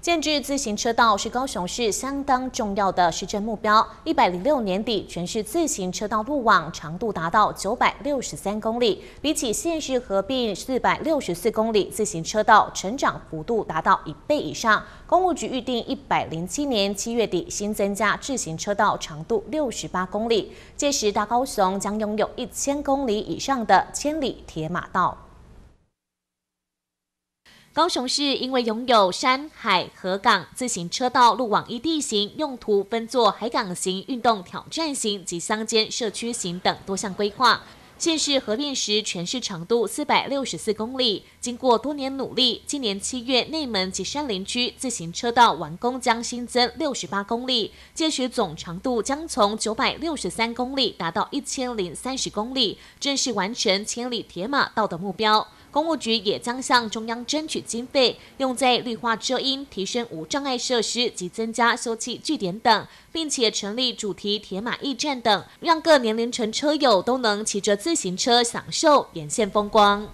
建制自行车道是高雄市相当重要的市政目标。一百零六年底，全市自行车道路网长度达到九百六十三公里，比起县市合并四百六十四公里自行车道，成长幅度达到一倍以上。公务局预定一百零七年七月底新增加自行车道长度六十八公里，届时大高雄将拥有一千公里以上的千里铁马道。高雄市因为拥有山海河港自行车道路网一地形用途分作海港型、运动挑战型及乡间社区型等多项规划，现市合并时全市长度四百六十四公里。经过多年努力，今年七月内门及山林区自行车道完工，将新增六十八公里，届时总长度将从九百六十三公里达到一千零三十公里，正式完成千里铁马道的目标。公务局也将向中央争取经费，用在绿化遮阴、提升无障碍设施及增加休憩据点等，并且成立主题铁马驿站等，让各年龄层车友都能骑着自行车享受沿线风光。